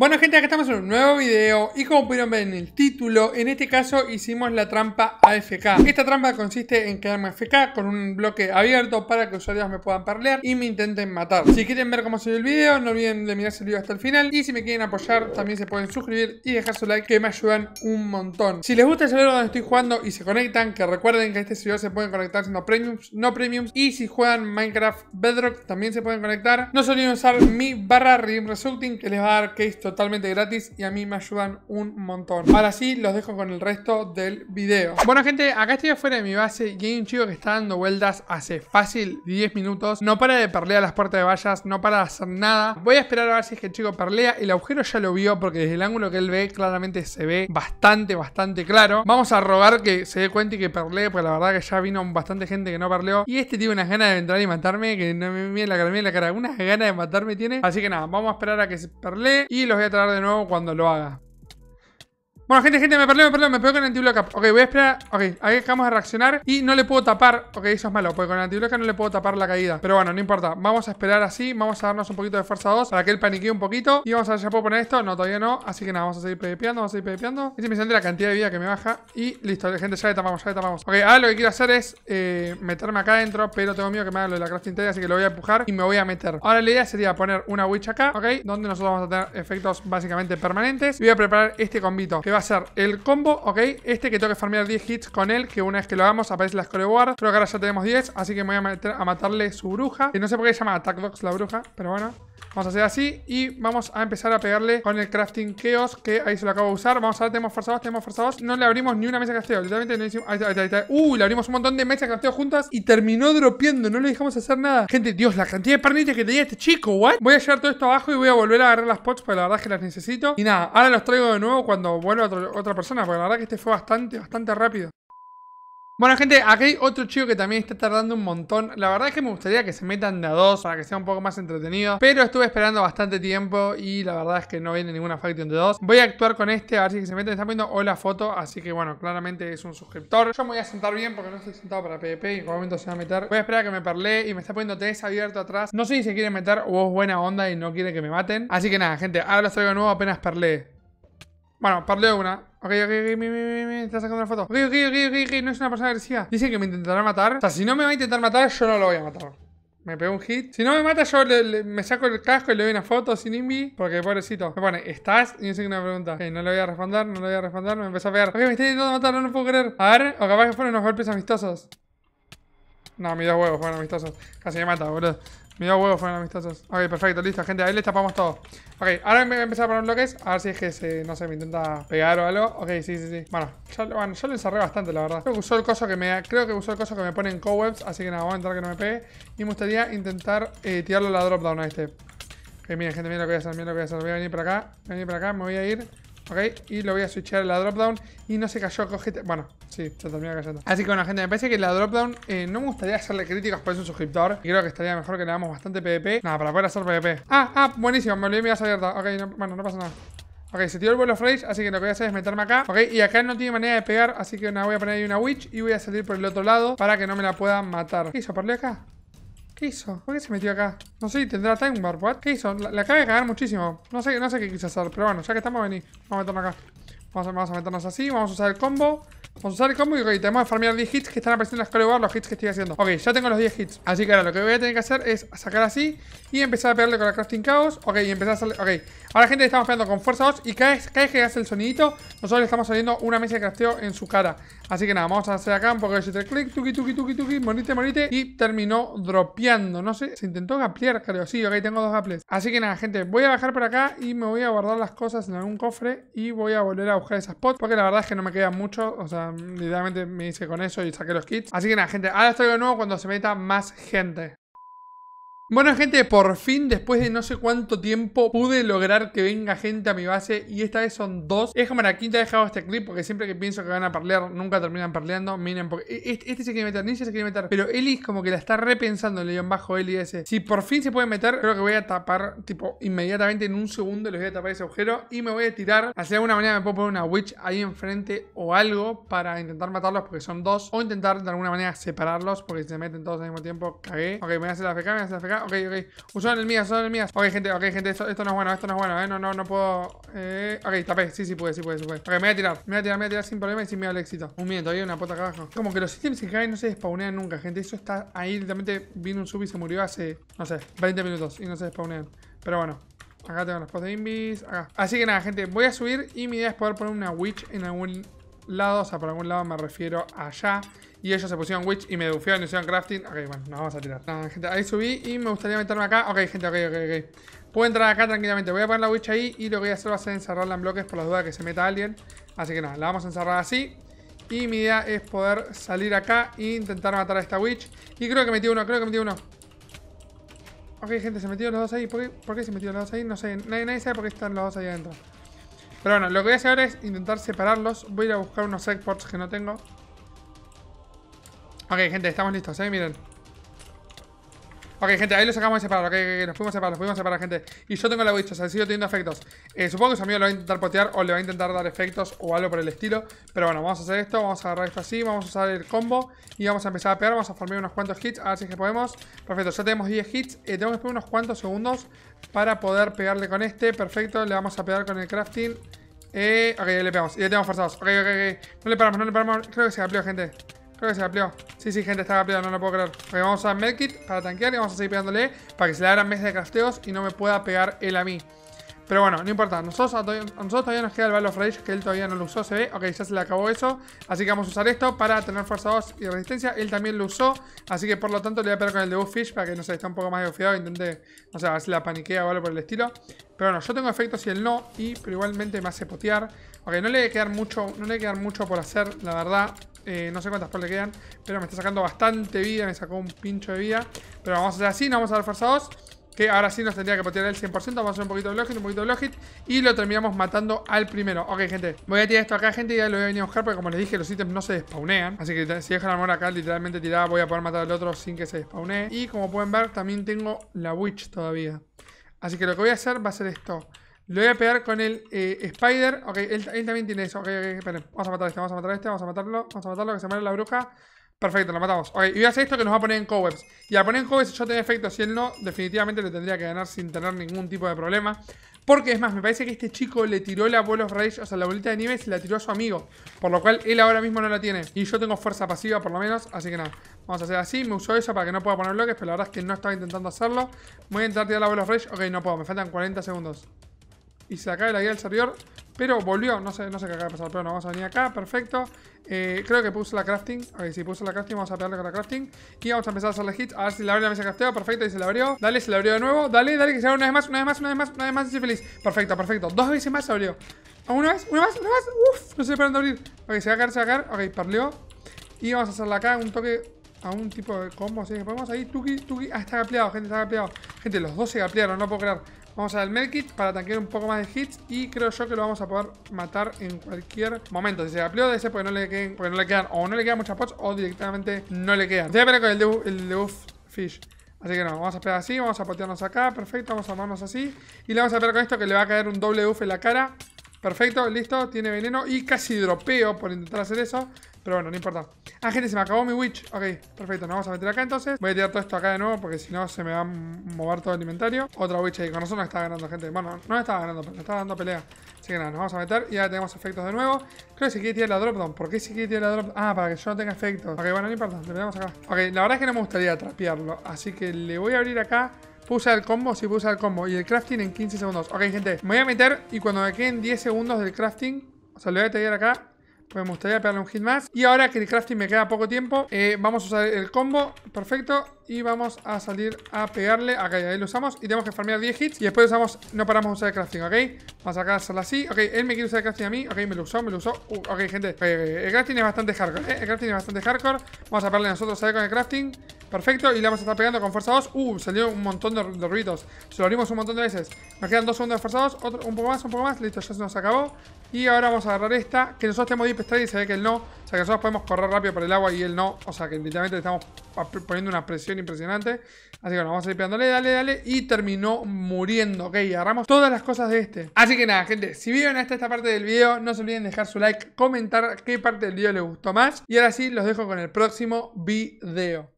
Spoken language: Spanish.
Bueno gente, acá estamos en un nuevo video y como pudieron ver en el título, en este caso hicimos la trampa AFK. Esta trampa consiste en quedarme AFK con un bloque abierto para que usuarios me puedan parlear y me intenten matar. Si quieren ver cómo se el video, no olviden de mirar el video hasta el final y si me quieren apoyar también se pueden suscribir y dejar su like que me ayudan un montón. Si les gusta saber dónde donde estoy jugando y se conectan, que recuerden que este servidor se pueden conectar siendo premiums, no premiums y si juegan Minecraft Bedrock también se pueden conectar. No se olviden usar mi barra Resulting que les va a dar que esto totalmente gratis y a mí me ayudan un montón. Ahora sí, los dejo con el resto del video. Bueno gente, acá estoy afuera de mi base y hay un chico que está dando vueltas hace fácil 10 minutos. No para de perlear las puertas de vallas, no para de hacer nada. Voy a esperar a ver si es que el chico perlea. El agujero ya lo vio porque desde el ángulo que él ve claramente se ve bastante, bastante claro. Vamos a robar que se dé cuenta y que perlee porque la verdad que ya vino bastante gente que no perleó. Y este tiene unas ganas de entrar y matarme que no me mire la cara, me la cara. Unas ganas de matarme tiene. Así que nada, vamos a esperar a que se perlee y los voy a traer de nuevo cuando lo haga. Bueno, gente, gente, me perdí, me perdí, me pego con el anti Ok, voy a esperar. Ok, ahí acabamos de reaccionar. Y no le puedo tapar. Ok, eso es malo, porque con el anti no le puedo tapar la caída. Pero bueno, no importa. Vamos a esperar así. Vamos a darnos un poquito de fuerza 2 para que él paniquee un poquito. Y vamos a ver, si puedo poner esto? No, todavía no. Así que nada, vamos a seguir pepeando, vamos a seguir pepeando. Es impresionante la cantidad de vida que me baja. Y listo, gente, ya le tapamos, ya le tapamos. Ok, ahora lo que quiero hacer es eh, meterme acá adentro, pero tengo miedo que me haga la crafting table, así que lo voy a empujar y me voy a meter. Ahora la idea sería poner una witch acá, ok, donde nosotros vamos a tener efectos básicamente permanentes. Y voy a preparar este combito que va hacer el combo, ok. Este que tengo que farmear 10 hits con él, que una vez que lo hagamos aparece la war. Creo que ahora ya tenemos 10, así que me voy a, meter a matarle su bruja. Y eh, no sé por qué se llama Attack Dogs la bruja, pero bueno. Vamos a hacer así y vamos a empezar a pegarle con el crafting chaos que ahí se lo acabo de usar. Vamos a ver, tenemos forzados, tenemos forzados. No le abrimos ni una mesa de crafteo, literalmente no hicimos... Ahí ahí Uh, le abrimos un montón de mesas de crafteo juntas y terminó dropeando, no le dejamos hacer nada. Gente, Dios, la cantidad de pernitas que tenía este chico, ¿what? Voy a llevar todo esto abajo y voy a volver a agarrar las pots porque la verdad es que las necesito. Y nada, ahora los traigo de nuevo cuando vuelva otra persona porque la verdad que este fue bastante, bastante rápido. Bueno, gente, aquí hay otro chico que también está tardando un montón. La verdad es que me gustaría que se metan de a dos para que sea un poco más entretenido. Pero estuve esperando bastante tiempo y la verdad es que no viene ninguna faction de dos. Voy a actuar con este, a ver si se meten. Está poniendo hola foto, así que bueno, claramente es un suscriptor. Yo me voy a sentar bien porque no estoy sentado para PvP y en algún momento se va a meter. Voy a esperar a que me parle y me está poniendo TS abierto atrás. No sé si se quiere meter o es buena onda y no quiere que me maten. Así que nada, gente, ahora traigo nuevo apenas parlé. Bueno, parlé una. Ok, ok, ok, me, está sacando una foto. Ok, ok, ok, ok, no es una persona agresiva. Dice que me intentará matar. O sea, si no me va a intentar matar, yo no lo voy a matar. Me pegó un hit. Si no me mata, yo me saco el casco y le doy una foto sin invi. Porque pobrecito. Me pone, ¿estás? Y dice una pregunta. Ok, no le voy a responder, no le voy a responder. Me empezó a pegar. Ok, me está intentando matar, no lo puedo creer. A ver, o capaz que fueron unos golpes amistosos. No, mis dos huevos fueron amistosos. Casi me mata, boludo. Mira huevos fueron amistosos. Ok, perfecto, listo, gente. Ahí le tapamos todo. Ok, ahora me voy a empezar a poner bloques. A ver si es que se, no sé, me intenta pegar o algo. Ok, sí, sí, sí. Bueno, bueno, yo lo encerré bastante, la verdad. Creo que usó el coso que me, creo que usó el que me pone en cobwebs. Así que nada, voy a entrar que no me pegue. Y me gustaría intentar eh, a la drop down a este. Ok, miren, gente, miren lo que voy a hacer, miren lo que voy a hacer. Voy a venir para acá, voy a venir para acá, me voy a ir. ¿Ok? Y lo voy a switchar a la down Y no se cayó, cogete. Bueno, sí, se termina cayendo. Así que bueno, gente, me parece que la drop eh, no me gustaría hacerle críticas por eso un suscriptor. Y creo que estaría mejor que le damos bastante PvP. Nada, para poder hacer PvP. Ah, ah, buenísimo, me olvidé mi gas abierta. Ok, bueno, no pasa nada. Ok, se tiró el vuelo Fresh, así que lo que voy a hacer es meterme acá Ok, y acá no tiene manera de pegar, así que voy a poner ahí una Witch Y voy a salir por el otro lado para que no me la puedan matar ¿Qué hizo? ¿Parle acá? ¿Qué hizo? ¿Por qué se metió acá? No sé, ¿tendrá time warp? ¿What? ¿Qué hizo? Le acaba de cagar muchísimo. No sé, no sé qué quise hacer, pero bueno, ya que estamos, vení. Vamos a meternos acá. Vamos a, meternos así, vamos a usar el combo. Vamos a usar el combo y tenemos que farmear 10 hits que están apareciendo en de bar, los hits que estoy haciendo. Ok, ya tengo los 10 hits. Así que ahora lo que voy a tener que hacer es sacar así y empezar a pegarle con la crafting chaos. Ok, y empezar a hacerle. Ok, Ahora, gente, estamos pegando con fuerza 2 y cada vez, que hace el sonidito, nosotros le estamos saliendo una mesa de crafteo en su cara. Así que nada, vamos a hacer acá un poco de clic tuki, tuki, tuki, tuki, morite, morite. Y terminó dropeando, no sé, se intentó gaplear, creo. Sí, ok, tengo dos gaples. Así que nada, gente, voy a bajar por acá y me voy a guardar las cosas en algún cofre y voy a volver a buscar esas spot Porque la verdad es que no me queda mucho, o sea, literalmente me hice con eso y saqué los kits. Así que nada, gente, ahora estoy de nuevo cuando se meta más gente. Bueno gente, por fin después de no sé cuánto tiempo pude lograr que venga gente a mi base y esta vez son dos. Es como la quinta he dejado este clip porque siempre que pienso que van a parlear nunca terminan parleando. Miren, porque e-, este, este, se quiere meter, Ninja se quiere meter, pero Eli como que la está repensando el en bajo Eli ese. Si por fin se puede meter, creo que voy a tapar tipo inmediatamente en un segundo les voy a tapar ese agujero y me voy a tirar. Así de alguna manera me puedo poner una witch ahí enfrente o algo para intentar matarlos porque son dos o intentar de alguna manera separarlos porque si se meten todos al mismo tiempo cagué. Ok, me voy a hacer la FK, me voy a hacer la Ok, ok. en el mío, en el mías. Ok, gente, ok, gente. Esto, no es bueno, esto no es bueno, eh. No, no, no puedo. Eh, ok, tapé. Sí, sí puede, sí puede, sí puede. Ok, me voy a tirar. Me voy a tirar, me voy a tirar sin problema y sin miedo al éxito. Un miedo, hay una pota acá abajo. Como que los sistemas que caen no se despawnean nunca, gente. Eso está ahí. Literalmente vino un sub y se murió hace, no sé, 20 minutos y no se despawnean. Pero bueno, Acá tengo los post de invis. Acá. Así que nada, gente. Voy a subir y mi idea es poder poner una witch en algún lado. O sea, por algún lado me refiero allá. Y ellos se pusieron Witch y me dufearon y hicieron crafting. Ok, bueno, nos vamos a tirar. Nada, gente, ahí subí y me gustaría meterme acá. Ok, gente, ok, ok, ok. Puedo entrar acá tranquilamente. Voy a poner la Witch ahí y lo que voy a hacer va a ser encerrarla en bloques por las dudas que se meta alguien. Así que nada, la vamos a encerrar así. Y mi idea es poder salir acá e intentar matar a esta Witch. Y creo que metí uno, creo que metí uno. Ok, gente, se metieron los dos ahí. ¿Por qué, se metieron los dos ahí? No sé, nadie, sabe por qué están los dos ahí adentro. Pero bueno, lo que voy a hacer ahora es intentar separarlos. Voy a ir a buscar unos exports que no tengo. Ok, gente, estamos listos, eh, miren Ok, gente, ahí lo sacamos de separar, ok, nos fuimos a separar, nos fuimos a separar, gente Y yo tengo la bicha, o sea, sigo teniendo efectos eh, Supongo que su amigo lo va a intentar potear o le va a intentar dar efectos o algo por el estilo Pero bueno, vamos a hacer esto, vamos a agarrar esto así, vamos a usar el combo Y vamos a empezar a pegar, vamos a formar unos cuantos hits, a ver si que podemos Perfecto, ya tenemos 10 hits, eh, tengo que esperar unos cuantos segundos para poder pegarle con este Perfecto, le vamos a pegar con el crafting eh, ok, ya le pegamos, ya tenemos forzados Ok, ok, ok, no le paramos, no le paramos, creo que se amplió, gente Creo que se amplió. Sí, sí, gente, está peleado. no lo puedo creer. Ok, vamos a Medkit para tanquear y vamos a seguir pegándole para que se le hagan meses de casteos y no me pueda pegar él a mí. Pero bueno, no importa. Nosotros, a, nosotros todavía nos queda el Battle of Rage, que él todavía no lo usó, se ve. Ok, ya se le acabó eso. Así que vamos a usar esto para tener fuerza 2 y resistencia. Él también lo usó. Así que por lo tanto le voy a pegar con el de Fish para que no se sé, un poco más debufiado. E intente, no sé, a ver si la paniquea o algo por el estilo. Pero bueno, yo tengo efectos y él no. Y, pero igualmente me hace potear. Ok, no le mucho, no le quedar mucho por hacer, la verdad. Eh, no sé cuántas por le quedan, pero me está sacando bastante vida. Me sacó un pincho de vida. Pero vamos a hacer así, no vamos a dar fuerza Que ahora sí nos tendría que potear el 100%. Vamos a hacer un poquito de logit un poquito de logit Y lo terminamos matando al primero. Ok, gente. Voy a tirar esto acá, gente. Y ya lo voy a venir a buscar. Porque como les dije, los ítems no se despaunean. Así que si dejo la mora acá literalmente tirada, voy a poder matar al otro sin que se despawne Y como pueden ver, también tengo la Witch todavía. Así que lo que voy a hacer va a ser esto. Lo voy a pegar con el eh, Spider. Ok, él, también tiene eso. Ok, ok, esperen. Vamos a matar a este, vamos a matar a este, vamos a matarlo. Vamos a matarlo, que se muere la bruja. Perfecto, lo matamos. Ok, y voy a hacer esto que nos va a poner en cobwebs. Y a poner en cobwebs yo tengo efecto, si él no, definitivamente le tendría que ganar sin tener ningún tipo de problema. Porque es más, me parece que este chico le tiró el abuelo Rage, o sea, la bolita de nieve se la tiró a su amigo. Por lo cual él ahora mismo no la tiene. Y yo tengo fuerza pasiva por lo menos, así que nada. Vamos a hacer así, me usó eso para que no pueda poner bloques, pero la verdad es que no estaba intentando hacerlo. Voy a intentar tirar la abuelo Rage. Ok, no puedo, me faltan 40 segundos y se acabe la guía del servidor. Pero volvió, no sé, no sé qué acaba de pasar, pero no, vamos a venir acá, perfecto. Eh, creo que puse la crafting. Ok, si sí, puse la crafting, vamos a pegarle con la crafting. Y vamos a empezar a hacerle hits. A ver si le abre la mesa de crafteo. Perfecto, y se la abrió. Dale, se la abrió de nuevo. Dale, dale, que se abra una vez más, una vez más, una vez más, una vez más. Y feliz. Perfecto, perfecto. Dos veces más se abrió. Ah, una vez, una más, una más. Uf, no para dónde abrir. Ok, se va a caer, se va a caer. Ok, perleó. Y vamos a hacerle acá un toque a un tipo de combo. Así que podemos ahí. Tuki, tuki. Ah, está gapleado, gente, está gapleado. Gente, los dos se gaplearon, no puedo creer. Vamos a dar el Melkit para tanquear un poco más de hits. Y creo yo que lo vamos a poder matar en cualquier momento. Si se amplió de ese, porque no le quedan, o no le quedan muchas pots, o directamente no le quedan. Voy a pelear con el de Fish. Así que no, vamos a pegar así, vamos a potearnos acá, perfecto, vamos a armarnos así. Y le vamos a pegar con esto que le va a caer un doble uff en la cara. Perfecto, listo, tiene veneno y casi dropeo por intentar hacer eso. Pero bueno, no importa. Ah, gente, se me acabó mi Witch. Ok, perfecto. Nos vamos a meter acá entonces. Voy a tirar todo esto acá de nuevo porque si no se me va a mover todo el inventario. Otra Witch ahí. Con nosotros no está ganando, gente. Bueno, no está ganando, pero está dando pelea. Así que nada, nos vamos a meter y ya tenemos efectos de nuevo. Creo que si quiere tirar la drop ¿Por qué si quiere tirar la drop Ah, para que yo no tenga efectos. Ok, bueno, no importa. Le metemos acá. Ok, la verdad es que no me gustaría trapearlo. Así que le voy a abrir acá. puse el combo? Sí, puse el combo. Y el crafting en 15 segundos. Ok, gente. Me voy a meter y cuando me queden 10 segundos del crafting, o sea, le voy a tirar acá pues me gustaría pegarle un hit más. Y ahora que el crafting me queda poco tiempo, eh, vamos a usar el combo. Perfecto. Y vamos a salir a pegarle. Ok, ahí lo usamos. Y tenemos que farmear 10 hits. Y después usamos. No paramos de usar el crafting, ¿ok? Vamos a sacarla así. Ok, él me quiere usar el crafting a mí. Ok, me lo usó, me lo usó. Uh, ok, gente. Eh, el crafting es bastante hardcore, ¿eh? El crafting es bastante hardcore. Vamos a pegarle nosotros a con el crafting. Perfecto, y le vamos a estar pegando con fuerza 2 Uh, salió un montón de, ruidos Se lo abrimos un montón de veces Nos quedan 2 segundos de fuerza 2, otro, un poco más, un poco más Listo, ya se nos acabó Y ahora vamos a agarrar esta Que nosotros tenemos Deep Strike y se ve que él no O sea que nosotros podemos correr rápido por el agua y él no O sea que literalmente estamos poniendo una presión impresionante. Así que bueno, vamos a ir pegándole, dale, dale. Y terminó muriendo, ok. Agarramos todas las cosas de este. Así que nada, gente. Si vieron hasta esta parte del video, no se olviden dejar su like, comentar qué parte del video les gustó más. Y ahora sí, los dejo con el próximo video.